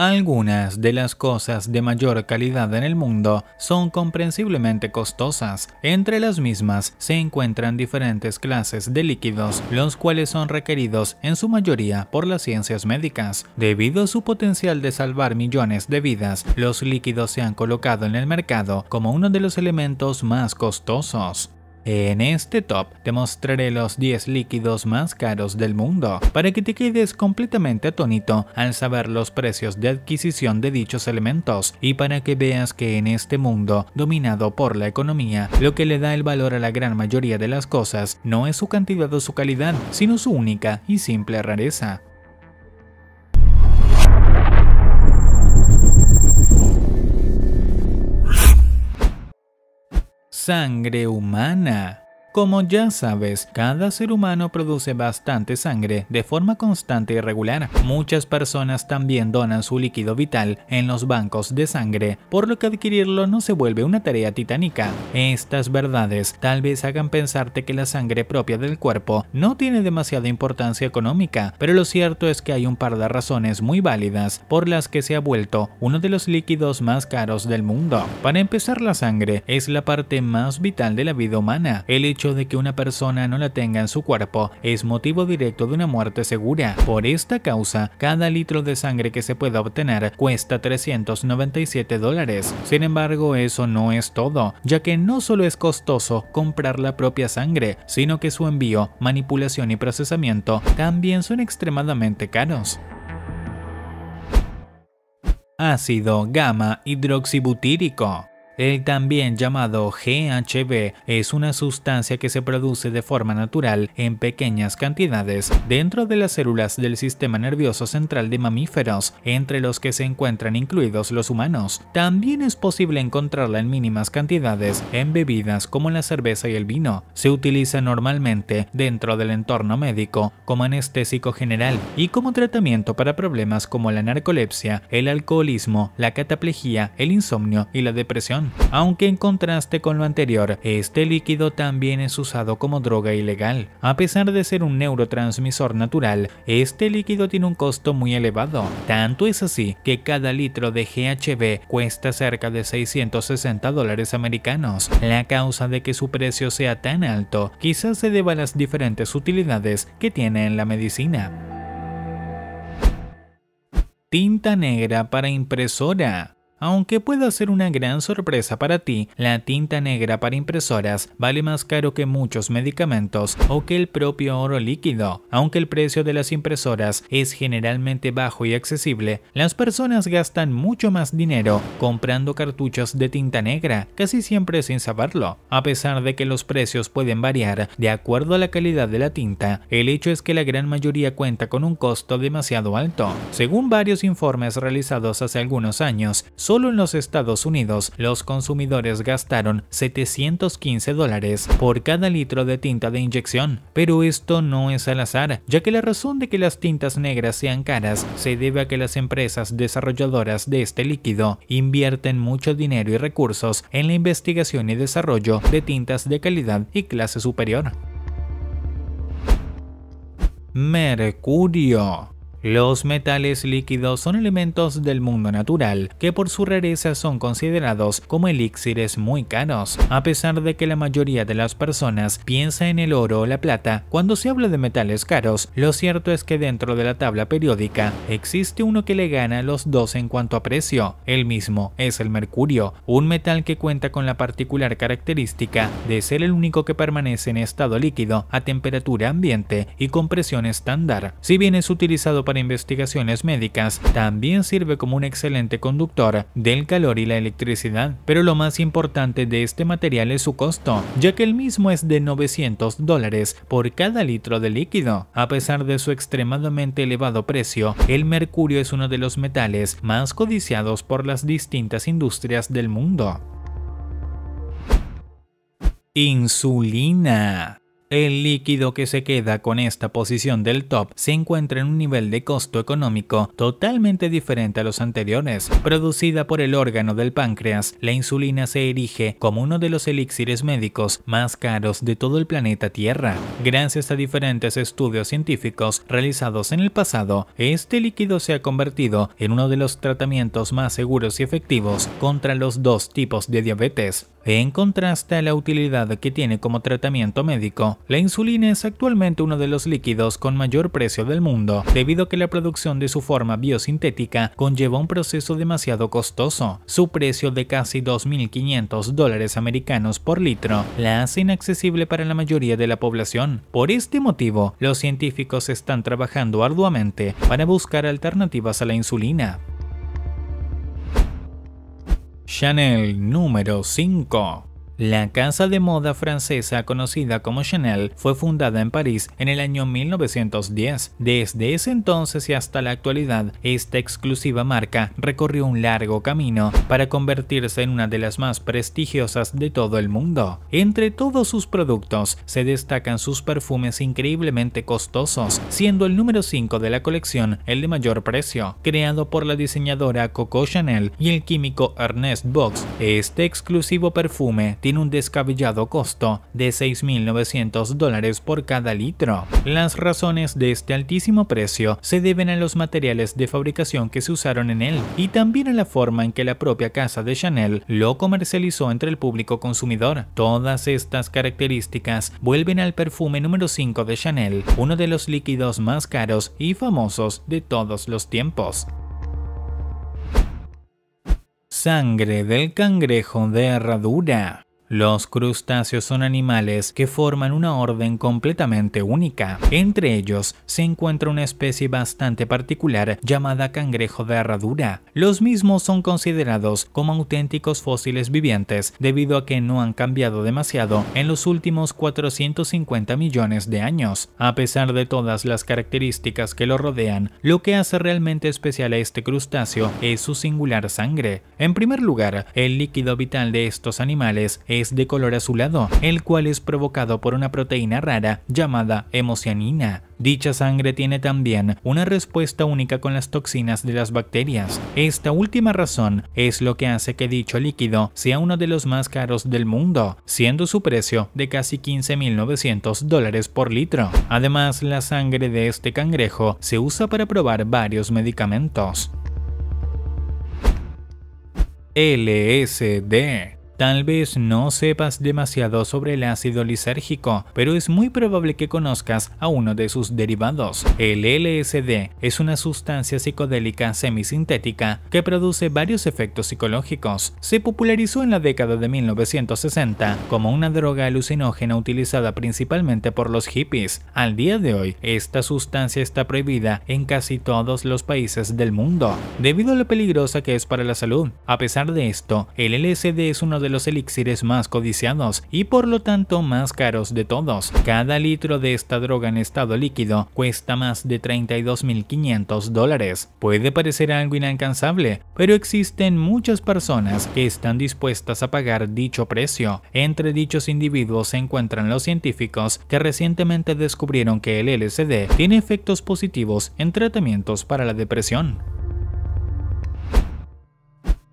Algunas de las cosas de mayor calidad en el mundo son comprensiblemente costosas. Entre las mismas se encuentran diferentes clases de líquidos, los cuales son requeridos en su mayoría por las ciencias médicas. Debido a su potencial de salvar millones de vidas, los líquidos se han colocado en el mercado como uno de los elementos más costosos. En este top te mostraré los 10 líquidos más caros del mundo para que te quedes completamente atónito al saber los precios de adquisición de dichos elementos y para que veas que en este mundo dominado por la economía lo que le da el valor a la gran mayoría de las cosas no es su cantidad o su calidad sino su única y simple rareza. sangre humana. Como ya sabes, cada ser humano produce bastante sangre de forma constante y regular. Muchas personas también donan su líquido vital en los bancos de sangre, por lo que adquirirlo no se vuelve una tarea titánica. Estas verdades tal vez hagan pensarte que la sangre propia del cuerpo no tiene demasiada importancia económica, pero lo cierto es que hay un par de razones muy válidas por las que se ha vuelto uno de los líquidos más caros del mundo. Para empezar, la sangre es la parte más vital de la vida humana. El de que una persona no la tenga en su cuerpo es motivo directo de una muerte segura. Por esta causa, cada litro de sangre que se pueda obtener cuesta 397 dólares. Sin embargo, eso no es todo, ya que no solo es costoso comprar la propia sangre, sino que su envío, manipulación y procesamiento también son extremadamente caros ácido gamma hidroxibutírico. El también llamado GHB es una sustancia que se produce de forma natural en pequeñas cantidades dentro de las células del sistema nervioso central de mamíferos, entre los que se encuentran incluidos los humanos. También es posible encontrarla en mínimas cantidades en bebidas como la cerveza y el vino. Se utiliza normalmente dentro del entorno médico como anestésico general y como tratamiento para problemas como la narcolepsia, el alcoholismo, la cataplejía, el insomnio y la depresión. Aunque en contraste con lo anterior, este líquido también es usado como droga ilegal. A pesar de ser un neurotransmisor natural, este líquido tiene un costo muy elevado. Tanto es así que cada litro de GHB cuesta cerca de 660 dólares americanos. La causa de que su precio sea tan alto quizás se deba a las diferentes utilidades que tiene en la medicina tinta negra para impresora. Aunque pueda ser una gran sorpresa para ti, la tinta negra para impresoras vale más caro que muchos medicamentos o que el propio oro líquido. Aunque el precio de las impresoras es generalmente bajo y accesible, las personas gastan mucho más dinero comprando cartuchos de tinta negra, casi siempre sin saberlo. A pesar de que los precios pueden variar de acuerdo a la calidad de la tinta, el hecho es que la gran mayoría cuenta con un costo demasiado alto. Según varios informes realizados hace algunos años, solo en los Estados Unidos los consumidores gastaron 715 dólares por cada litro de tinta de inyección. Pero esto no es al azar, ya que la razón de que las tintas negras sean caras se debe a que las empresas desarrolladoras de este líquido invierten mucho dinero y recursos en la investigación y desarrollo de tintas de calidad y clase superior. Mercurio los metales líquidos son elementos del mundo natural que por su rareza son considerados como elixires muy caros, a pesar de que la mayoría de las personas piensa en el oro o la plata. Cuando se habla de metales caros, lo cierto es que dentro de la tabla periódica existe uno que le gana a los dos en cuanto a precio. El mismo es el mercurio, un metal que cuenta con la particular característica de ser el único que permanece en estado líquido a temperatura ambiente y con presión estándar. Si bien es utilizado para para investigaciones médicas, también sirve como un excelente conductor del calor y la electricidad, pero lo más importante de este material es su costo, ya que el mismo es de 900 dólares por cada litro de líquido. A pesar de su extremadamente elevado precio, el mercurio es uno de los metales más codiciados por las distintas industrias del mundo. Insulina. El líquido que se queda con esta posición del top se encuentra en un nivel de costo económico totalmente diferente a los anteriores. Producida por el órgano del páncreas, la insulina se erige como uno de los elixires médicos más caros de todo el planeta Tierra. Gracias a diferentes estudios científicos realizados en el pasado, este líquido se ha convertido en uno de los tratamientos más seguros y efectivos contra los dos tipos de diabetes. En contraste a la utilidad que tiene como tratamiento médico, la insulina es actualmente uno de los líquidos con mayor precio del mundo, debido a que la producción de su forma biosintética conlleva un proceso demasiado costoso. Su precio de casi 2.500 dólares americanos por litro la hace inaccesible para la mayoría de la población. Por este motivo, los científicos están trabajando arduamente para buscar alternativas a la insulina. Chanel número 5 la casa de moda francesa conocida como Chanel fue fundada en París en el año 1910. Desde ese entonces y hasta la actualidad, esta exclusiva marca recorrió un largo camino para convertirse en una de las más prestigiosas de todo el mundo. Entre todos sus productos se destacan sus perfumes increíblemente costosos, siendo el número 5 de la colección el de mayor precio, creado por la diseñadora Coco Chanel y el químico Ernest Box. Este exclusivo perfume tiene tiene un descabellado costo de 6.900 dólares por cada litro. Las razones de este altísimo precio se deben a los materiales de fabricación que se usaron en él y también a la forma en que la propia casa de Chanel lo comercializó entre el público consumidor. Todas estas características vuelven al perfume número 5 de Chanel, uno de los líquidos más caros y famosos de todos los tiempos. Sangre del cangrejo de herradura los crustáceos son animales que forman una orden completamente única. Entre ellos se encuentra una especie bastante particular llamada cangrejo de herradura. Los mismos son considerados como auténticos fósiles vivientes debido a que no han cambiado demasiado en los últimos 450 millones de años. A pesar de todas las características que lo rodean, lo que hace realmente especial a este crustáceo es su singular sangre. En primer lugar, el líquido vital de estos animales es es de color azulado, el cual es provocado por una proteína rara llamada hemocianina. Dicha sangre tiene también una respuesta única con las toxinas de las bacterias. Esta última razón es lo que hace que dicho líquido sea uno de los más caros del mundo, siendo su precio de casi 15.900 dólares por litro. Además, la sangre de este cangrejo se usa para probar varios medicamentos. LSD Tal vez no sepas demasiado sobre el ácido lisérgico, pero es muy probable que conozcas a uno de sus derivados. El LSD es una sustancia psicodélica semisintética que produce varios efectos psicológicos. Se popularizó en la década de 1960 como una droga alucinógena utilizada principalmente por los hippies. Al día de hoy, esta sustancia está prohibida en casi todos los países del mundo, debido a lo peligrosa que es para la salud. A pesar de esto, el LSD es uno de los elixires más codiciados y por lo tanto más caros de todos. Cada litro de esta droga en estado líquido cuesta más de 32.500 dólares. Puede parecer algo inalcanzable, pero existen muchas personas que están dispuestas a pagar dicho precio. Entre dichos individuos se encuentran los científicos que recientemente descubrieron que el LSD tiene efectos positivos en tratamientos para la depresión.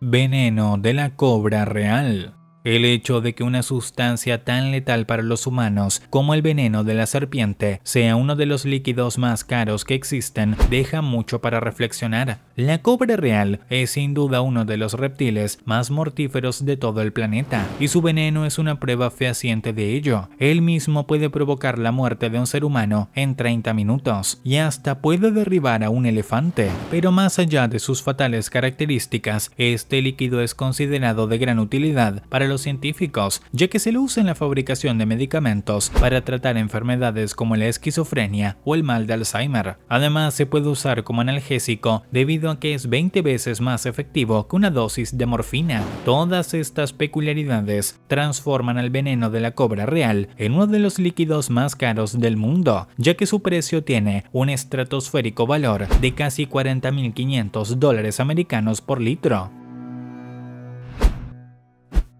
Veneno de la cobra real. El hecho de que una sustancia tan letal para los humanos como el veneno de la serpiente sea uno de los líquidos más caros que existen deja mucho para reflexionar. La cobra real es sin duda uno de los reptiles más mortíferos de todo el planeta y su veneno es una prueba fehaciente de ello. Él mismo puede provocar la muerte de un ser humano en 30 minutos y hasta puede derribar a un elefante. Pero más allá de sus fatales características, este líquido es considerado de gran utilidad para los científicos, ya que se lo usa en la fabricación de medicamentos para tratar enfermedades como la esquizofrenia o el mal de Alzheimer. Además, se puede usar como analgésico debido a que es 20 veces más efectivo que una dosis de morfina. Todas estas peculiaridades transforman al veneno de la cobra real en uno de los líquidos más caros del mundo, ya que su precio tiene un estratosférico valor de casi 40.500 dólares americanos por litro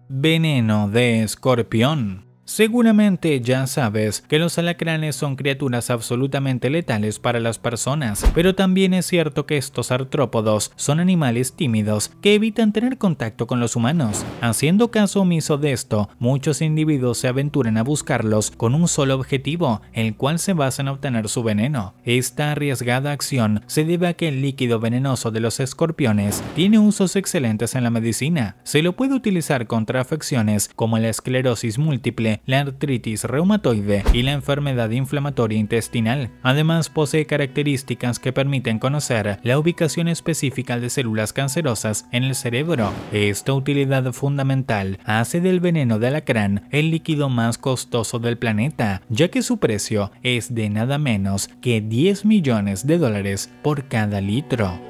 veneno de escorpión. Seguramente ya sabes que los alacranes son criaturas absolutamente letales para las personas, pero también es cierto que estos artrópodos son animales tímidos que evitan tener contacto con los humanos. Haciendo caso omiso de esto, muchos individuos se aventuran a buscarlos con un solo objetivo, el cual se basa en obtener su veneno. Esta arriesgada acción se debe a que el líquido venenoso de los escorpiones tiene usos excelentes en la medicina. Se lo puede utilizar contra afecciones como la esclerosis múltiple, la artritis reumatoide y la enfermedad inflamatoria intestinal. Además, posee características que permiten conocer la ubicación específica de células cancerosas en el cerebro. Esta utilidad fundamental hace del veneno de alacrán el líquido más costoso del planeta, ya que su precio es de nada menos que 10 millones de dólares por cada litro.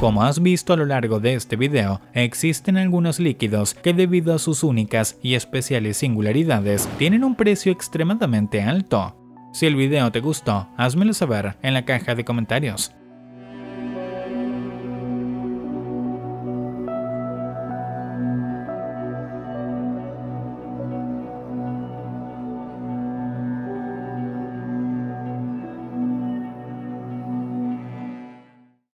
Como has visto a lo largo de este video, existen algunos líquidos que debido a sus únicas y especiales singularidades tienen un precio extremadamente alto. Si el video te gustó, házmelo saber en la caja de comentarios.